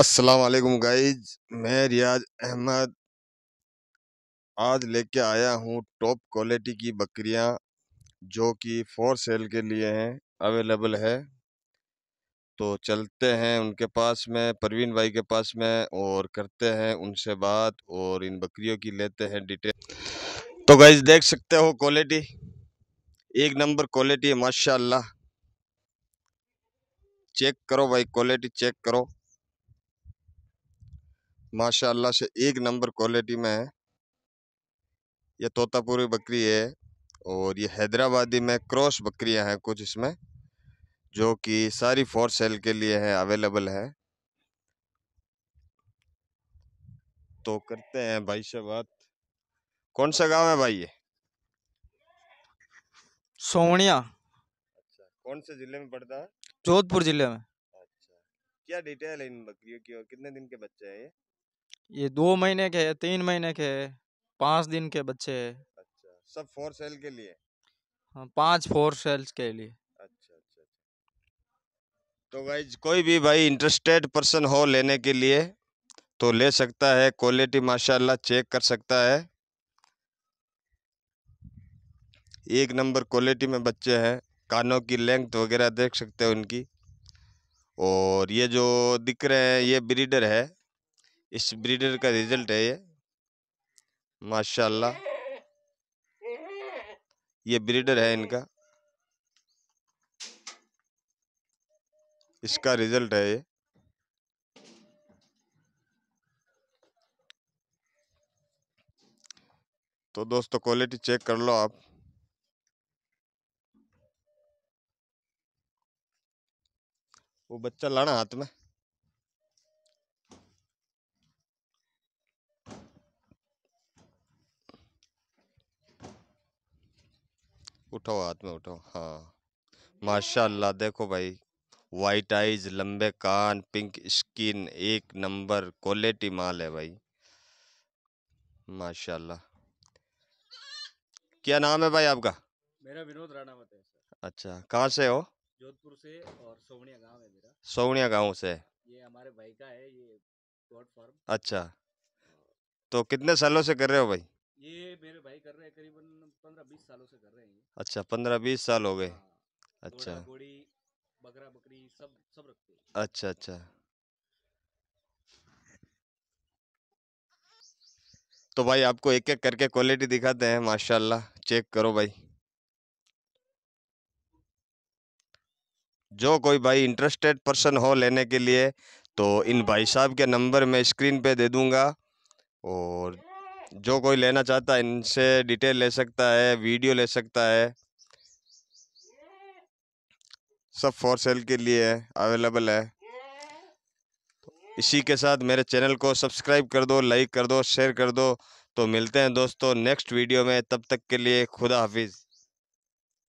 अस्सलाम वालेकुम गाइज मैं रियाज अहमद आज लेके आया हूँ टॉप क्वालिटी की बकरियाँ जो कि फॉर सेल के लिए हैं अवेलेबल है तो चलते हैं उनके पास में परवीन भाई के पास में और करते हैं उनसे बात और इन बकरियों की लेते हैं डिटेल तो गाइज देख सकते हो क्वालिटी एक नंबर क्वालिटी है माशाल्लाह चेक करो भाई क्वालिटी चेक करो माशाल्लाह से एक नंबर क्वालिटी में है ये तोतापुरी बकरी है और ये हैदराबादी में क्रॉस बकरियां हैं कुछ इसमें जो कि सारी फॉर सेल के लिए है अवेलेबल है तो करते हैं भाई से बात कौन सा गांव है भाई ये सोनिया अच्छा कौन से जिले में पड़ता है जोधपुर जिले में अच्छा क्या डिटेल है इन बकरियों की और कितने दिन के बच्चे हैं ये ये दो महीने के है तीन महीने के है पांच दिन के बच्चे है अच्छा, सब फोर सेल के लिए? हाँ, 5 फ़ॉर सेल्स के लिए। अच्छा, अच्छा।, अच्छा। तो भाई कोई भी भाई इंटरेस्टेड पर्सन हो लेने के लिए तो ले सकता है क्वालिटी माशाल्लाह चेक कर सकता है। एक नंबर क्वालिटी में बच्चे हैं कानों की लेंथ वगैरह देख सकते हो उनकी और ये जो दिख रहे हैं ये ब्रीडर है। इस ब्रीडर का रिजल्ट है ये माशाल्लाह ये ब्रीडर है इनका इसका रिजल्ट है ये तो दोस्तों क्वालिटी चेक कर लो आप वो बच्चा लाना हाथ में उठाओ हाथ में उठाओ हाँ माशाल्लाह देखो भाई वाइट आइज लंबे कान पिंक स्किन एक नंबर क्वालिटी माल है भाई माशाल्लाह क्या नाम है भाई आपका मेरा विनोद राणा मत है अच्छा कहाँ से हो जोधपुर से और सोवनिया गांव है मेरा सोवनिया गांव से ये हमारे भाई का है ये अच्छा तो कितने सालों से कर रहे हो भाई ये मेरे भाई कर रहे हैं करीबन पंद्रह बीस सालों से कर रहे हैं अच्छा पंद्रह बीस साल हो गए हाँ, अच्छा घोड़ी बकरा बकरी सब सब रखते हैं अच्छा अच्छा तो भाई आपको एक एक करके क्वालिटी दिखाते हैं माशाल्लाह चेक करो भाई जो कोई भाई इंटरेस्टेड पर्सन हो लेने के लिए तो इन भाई साहब के नंबर मैं स्क्रीन पे दे दूंगा और जो कोई लेना चाहता है इनसे डिटेल ले सकता है वीडियो ले सकता है सब फॉर सेल के लिए अवेलेबल है इसी के साथ मेरे चैनल को सब्सक्राइब कर दो लाइक कर दो शेयर कर दो तो मिलते हैं दोस्तों नेक्स्ट वीडियो में तब तक के लिए खुदा हाफिज़